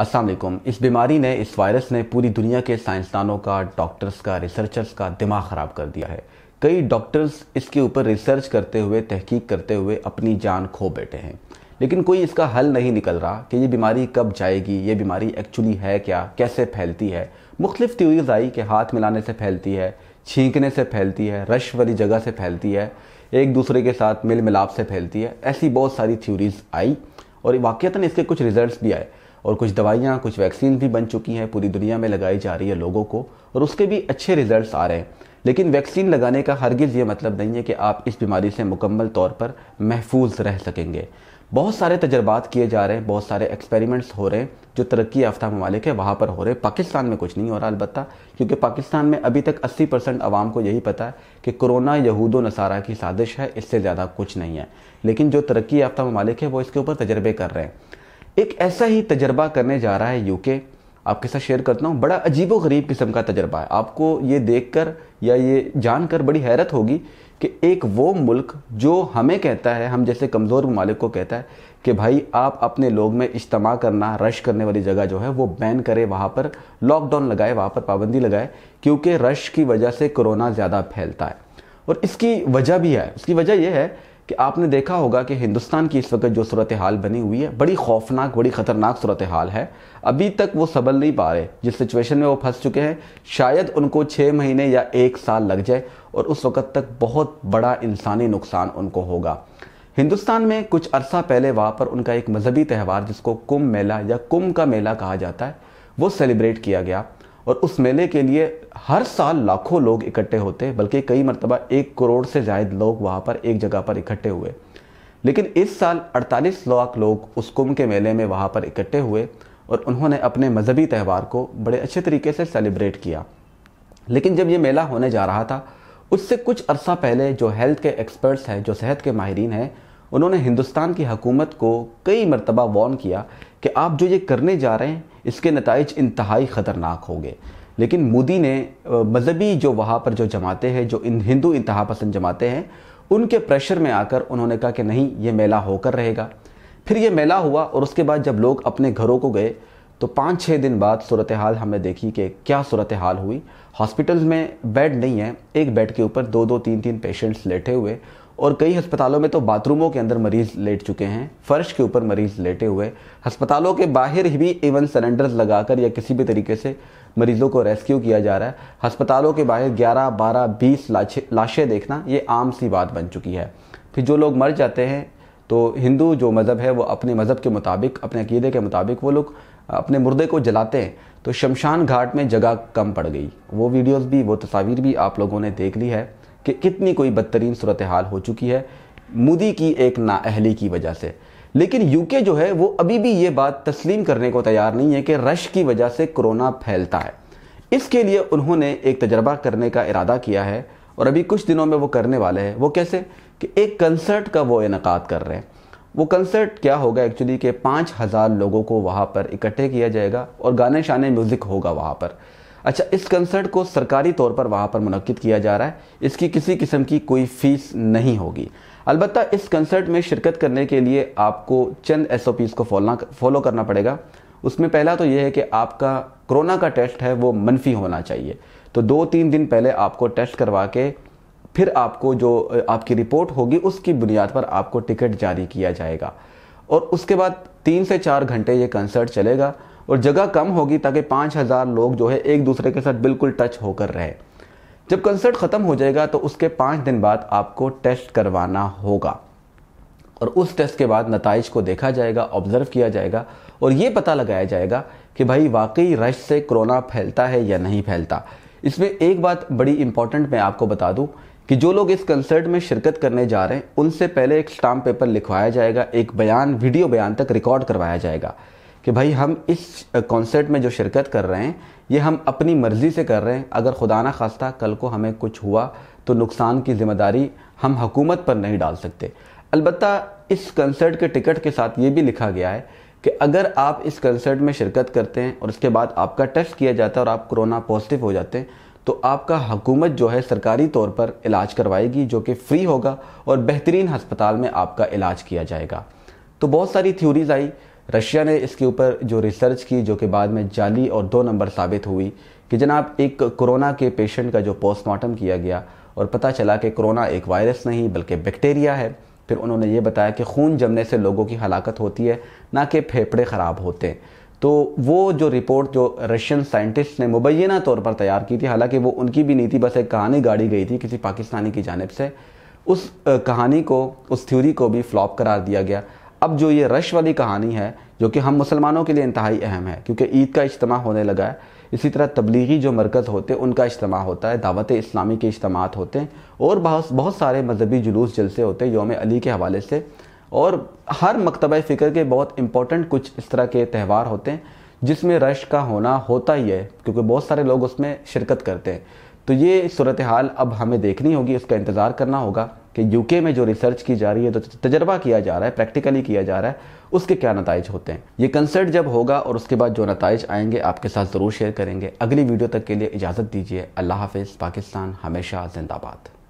अस्सलाम इस बीमारी ने इस वायरस ने पूरी दुनिया के साइंसदानों का डॉक्टर्स का रिसर्चर्स का दिमाग ख़राब कर दिया है कई डॉक्टर्स इसके ऊपर रिसर्च करते हुए तहकीक करते हुए अपनी जान खो बैठे हैं लेकिन कोई इसका हल नहीं निकल रहा कि ये बीमारी कब जाएगी ये बीमारी एक्चुअली है क्या कैसे फैलती है मुख्तफ थ्योरीज आई कि हाथ मिलाने से फैलती है छींकने से फैलती है रश वाली जगह से फैलती है एक दूसरे के साथ मिल मिलाप से फैलती है ऐसी बहुत सारी थ्योरीज आई और वाक़ता इसके कुछ रिजल्ट भी आए और कुछ दवाइयाँ कुछ वैक्सीन भी बन चुकी हैं पूरी दुनिया में लगाई जा रही है लोगों को और उसके भी अच्छे रिजल्ट आ रहे हैं लेकिन वैक्सीन लगाने का हरगिज़ ये मतलब नहीं है कि आप इस बीमारी से मुकम्मल तौर पर महफूज रह सकेंगे बहुत सारे तजर्बात किए जा रहे हैं बहुत सारे एक्सपेरिमेंट्स हो रहे हैं जो तरक्की याफ्ता ममालिक है वहाँ पर हो रहे हैं पाकिस्तान में कुछ नहीं हो रहा अलबत्त क्योंकि पाकिस्तान में अभी तक 80 परसेंट आवाम को यही पता है कि कोरोना यहूद नसारा की साजिश है इससे ज़्यादा कुछ नहीं है लेकिन जो तरक्की याफ्ता ममालिक है वो इसके ऊपर तजर्बे कर रहे हैं एक ऐसा ही तजर्बा करने जा रहा है यूके आपके साथ शेयर करता हूँ बड़ा अजीब गरीब किस्म का तजर्बा है आपको ये देख कर या ये जान कर बड़ी हैरत होगी कि एक वो मुल्क जो हमें कहता है हम जैसे कमज़ोर ममालिक को कहता है कि भाई आप अपने लोग में इज्तम करना रश करने वाली जगह जो है वो बैन करे वहाँ पर लॉकडाउन लगाए वहाँ पर पाबंदी लगाए क्योंकि रश की वजह से कोरोना ज़्यादा फैलता है और इसकी वजह भी है उसकी वजह यह है कि आपने देखा होगा कि हिंदुस्तान की इस वक्त जो सूरत हाल बनी हुई है बड़ी खौफनाक बड़ी ख़तरनाक सूरत हाल है अभी तक वो संभल नहीं पा रहे जिस सिचुएशन में वो फंस चुके हैं शायद उनको छः महीने या एक साल लग जाए और उस वक़्त तक बहुत बड़ा इंसानी नुकसान उनको होगा हिंदुस्तान में कुछ अरसा पहले वहाँ पर उनका एक मजहबी त्यौहार जिसको कुंभ मेला या कुंभ का मेला कहा जाता है वो सेलिब्रेट किया गया और उस मेले के लिए हर साल लाखों लोग इकट्ठे होते बल्कि कई मरतबा एक करोड़ से जायद लोग वहाँ पर एक जगह पर इकट्ठे हुए लेकिन इस साल 48 लाख लोग उस कुंभ के मेले में वहाँ पर इकट्ठे हुए और उन्होंने अपने मजहबी त्यौहार को बड़े अच्छे तरीके से सेलिब्रेट किया लेकिन जब ये मेला होने जा रहा था उससे कुछ अरसा पहले जो हेल्थ के एक्सपर्ट्स हैं जो सेहत के माहरीन हैं उन्होंने हिंदुस्तान की हकूमत को कई मरतबा वॉर्न किया कि आप जो ये करने जा रहे हैं इसके नतज इंतहाई ख़तरनाक होंगे लेकिन मोदी ने मजहबी जो वहाँ पर जो जमाते हैं जो इन हिंदू इंतहा पसंद जमाते हैं उनके प्रेशर में आकर उन्होंने कहा कि नहीं ये मेला होकर रहेगा फिर ये मेला हुआ और उसके बाद जब लोग अपने घरों को गए तो पाँच छः दिन बाद सूरत हाल हमने देखी कि क्या सूरत हाल हुई हॉस्पिटल्स में बेड नहीं है एक बेड के ऊपर दो दो तीन तीन पेशेंट्स लेटे हुए और कई अस्पतालों में तो बाथरूमों के अंदर मरीज लेट चुके हैं फर्श के ऊपर मरीज लेटे हुए अस्पतालों के बाहर ही भी इवन सिलेंडर लगाकर या किसी भी तरीके से मरीजों को रेस्क्यू किया जा रहा है अस्पतालों के बाहर 11, 12, 20 लाशें देखना ये आम सी बात बन चुकी है फिर जो लोग मर जाते हैं तो हिंदू जो मज़हब है वो अपने मज़हब के मुताबिक अपने अकीदे के मुताबिक वो लोग अपने मुर्दे को जलाते हैं तो शमशान घाट में जगह कम पड़ गई वो वीडियोज़ भी वो तस्वीर भी आप लोगों ने देख ली है कि कितनी कोई बदतरीन सूरत हाल हो चुकी है मोदी की एक नाअहली की वजह से लेकिन यूके जो है वो अभी भी ये बात तस्लीम करने को तैयार नहीं है कि रश की वजह से कोरोना फैलता है इसके लिए उन्होंने एक तजर्बा करने का इरादा किया है और अभी कुछ दिनों में वो करने वाले हैं वो कैसे कि एक कंसर्ट का वो इनका कर रहे हैं वो कंसर्ट क्या होगा एक्चुअली कि पाँच हज़ार लोगों को वहाँ पर इकट्ठे किया जाएगा और गाने शाने म्यूज़िक होगा वहाँ पर अच्छा इस कंसर्ट को सरकारी तौर पर वहाँ पर मनक़द किया जा रहा है इसकी किसी किस्म की कोई फ़ीस नहीं होगी अलबत्त इस कंसर्ट में शिरकत करने के लिए आपको चंद एस को फॉलो करना पड़ेगा उसमें पहला तो यह है कि आपका कोरोना का टेस्ट है वो मनफी होना चाहिए तो दो तीन दिन पहले आपको टेस्ट करवा के फिर आपको जो आपकी रिपोर्ट होगी उसकी बुनियाद पर आपको टिकट जारी किया जाएगा और उसके बाद तीन से चार घंटे ये कंसर्ट चलेगा और जगह कम होगी ताकि पाँच हज़ार लोग जो है एक दूसरे के साथ बिल्कुल टच होकर रहे जब कंसर्ट ख़त्म हो जाएगा तो उसके पाँच दिन बाद आपको टेस्ट करवाना होगा और उस टेस्ट के बाद नतज को देखा जाएगा ऑब्ज़र्व किया जाएगा और ये पता लगाया जाएगा कि भाई वाकई रश से कोरोना फैलता है या नहीं फैलता इसमें एक बात बड़ी इंपॉर्टेंट मैं आपको बता दूं कि जो लोग इस कंसर्ट में शिरकत करने जा रहे हैं उनसे पहले एक स्टाम्प पेपर लिखवाया जाएगा एक बयान वीडियो बयान तक रिकॉर्ड करवाया जाएगा कि भाई हम इस कॉन्सर्ट में जो शिरकत कर रहे हैं ये हम अपनी मर्ज़ी से कर रहे हैं अगर खुदा ना खास्ता कल को हमें कुछ हुआ तो नुकसान की जिम्मेदारी हम हुकूमत पर नहीं डाल सकते अलबत् इस कंसर्ट के टिकट के साथ ये भी लिखा गया है कि अगर आप इस कंसर्ट में शिरकत करते हैं और उसके बाद आपका टेस्ट किया जाता है और आप कोरोना पॉजिटिव हो जाते हैं तो आपका हुकूमत जो है सरकारी तौर पर इलाज करवाएगी जो कि फ्री होगा और बेहतरीन हस्पताल में आपका इलाज किया जाएगा तो बहुत सारी थ्योरीज आई रशिया ने इसके ऊपर जो रिसर्च की जो कि बाद में जाली और दो नंबर साबित हुई कि जनाब एक कोरोना के पेशेंट का जो पोस्टमार्टम किया गया और पता चला कि कोरोना एक वायरस नहीं बल्कि बैक्टीरिया है फिर उन्होंने ये बताया कि खून जमने से लोगों की हलाकत होती है ना कि फेफड़े ख़राब होते हैं तो वो जो रिपोर्ट जो रशियन साइंटिस्ट ने मुबैना तौर पर तैयार की थी हालांकि वो उनकी भी नहीं थी बस एक कहानी गाड़ी गई थी किसी पाकिस्तानी की जानब से उस कहानी को उस थ्योरी को भी फ्लॉप करार दिया गया अब जो ये रश वाली कहानी है जो कि हम मुसलमानों के लिए इंतहाई अहम है क्योंकि ईद का इज्तम होने लगा है इसी तरह तबलीगी जो मरकज़ होते हैं उनका इज्तम होता है दावत इस्लामी के इज्तम होते हैं और बहुत बहुत सारे मजहबी जुलूस जलसे होते हैं योम अली के हवाले से और हर मकतब फ़िक्र के बहुत इंपॉर्टेंट कुछ इस तरह के त्यौहार होते हैं जिसमें रश का होना होता ही है क्योंकि बहुत सारे लोग उसमें शिरकत करते हैं तो ये सूरत हाल अब हमें देखनी होगी उसका इंतज़ार करना होगा कि यूके में जो रिसर्च की जा रही है तो तजर्बा किया जा रहा है प्रैक्टिकली किया जा रहा है उसके क्या नतज होते हैं ये कंसर्ट जब होगा और उसके बाद जो नतज आएंगे आपके साथ ज़रूर शेयर करेंगे अगली वीडियो तक के लिए इजाज़त दीजिए अल्लाह हाफिज़ पाकिस्तान हमेशा जिंदाबाद